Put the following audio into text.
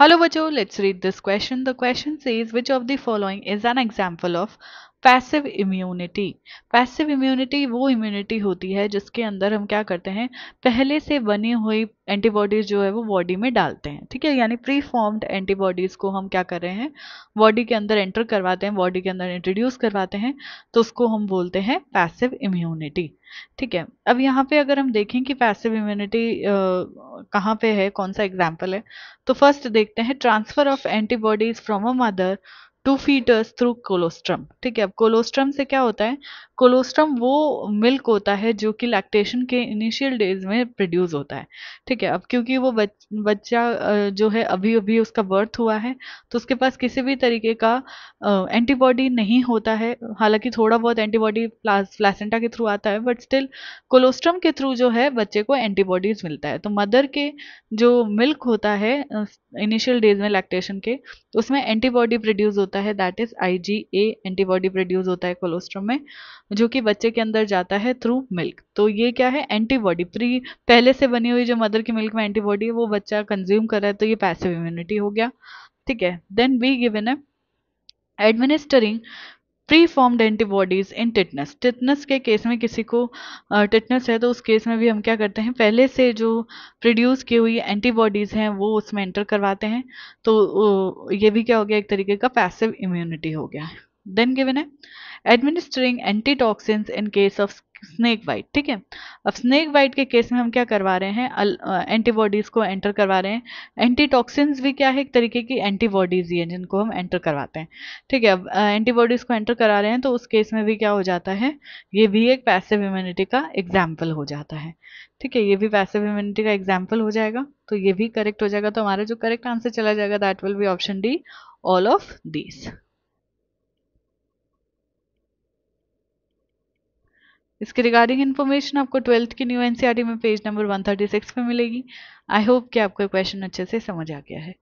Hello Bajo, let's read this question. The question says which of the following is an example of passive immunity passive immunity वो immunity होती है जिसके अंदर हम क्या करते हैं पहले से बनी हुई एंटीबॉडीज जो है वो बॉडी में डालते हैं ठीक है यानी प्री फॉर्म्ड एंटीबॉडीज को हम क्या कर रहे हैं बॉडी के अंदर एंटर करवाते हैं बॉडी के अंदर इंट्रोड्यूस करवाते हैं तो उसको हम बोलते हैं पैसिव इम्यूनिटी ठीक है अब यहाँ पे अगर हम देखें कि पैसिव इम्यूनिटी कहाँ पे है कौन सा एग्जाम्पल है तो फर्स्ट देखते हैं transfer of antibodies from a mother to foetus through colostrum ठीक है अब कोलोस्ट्रम से क्या होता है कोलोस्ट्रम वो मिल्क होता है जो कि लैक्टेशन के इनिशियल डेज में प्रोड्यूस होता है ठीक है अब क्योंकि वो बच, बच्चा जो है अभी अभी उसका बर्थ हुआ है तो उसके पास किसी भी तरीके का एंटीबॉडी नहीं होता है हालांकि थोड़ा बहुत एंटीबॉडी फ्लैसेंटा के थ्रू आता है बट स्टिल कोलोस्ट्रम के थ्रू जो है बच्चे को एंटीबॉडीज मिलता है तो मदर के जो मिल्क होता है इनिशियल डेज में लैक्टेशन के उसमें एंटीबॉडी प्रोड्यूस होता है that is I antibody produce होता है कोलोस्ट्रम में जो कि बच्चे के अंदर जाता है थ्रू मिल्क तो ये क्या है एंटीबॉडी प्री पहले से बनी हुई जो मदर की मिल्क में एंटीबॉडी है वो बच्चा कंज्यूम कर रहा है तो ये पैसिव इम्यूनिटी हो गया ठीक है देन बी गिवन है administering preformed antibodies in tetanus tetanus के केस में किसी को टिटनेस है तो उस केस में भी हम क्या करते हैं पहले से जो प्रोड्यूस की हुई एंटीबॉडीज़ हैं वो उसमें एंटर करवाते हैं तो ये भी क्या हो गया एक तरीके का पैसिव इम्यूनिटी हो गया है देन गिवन है administering antitoxin in case of snake bite ठीक है अब स्नेक वाइट के केस में हम क्या करवा रहे हैं एंटीबॉडीज़ को एंटर करवा रहे हैं एंटीटॉक्सिन्स भी क्या है एक तरीके की एंटीबॉडीज़ ही है जिनको हम एंटर करवाते हैं ठीक है अब एंटीबॉडीज़ को एंटर करा रहे हैं तो उस केस में भी क्या हो जाता है ये भी एक पैसिव इम्यूनिटी का एग्जाम्पल हो जाता है ठीक है ये भी पैसिव इम्यूनिटी का एग्जाम्पल हो जाएगा तो ये भी करेक्ट हो जाएगा तो हमारा जो करेक्ट आंसर चला जाएगा that will be option D all of these इसके रिगार्डिंग इन्फॉर्मेशन आपको ट्वेल्थ की न्यू एनसीईआरटी e में पेज नंबर 136 पे मिलेगी आई होप कि आपको क्वेश्चन अच्छे से समझ आ गया है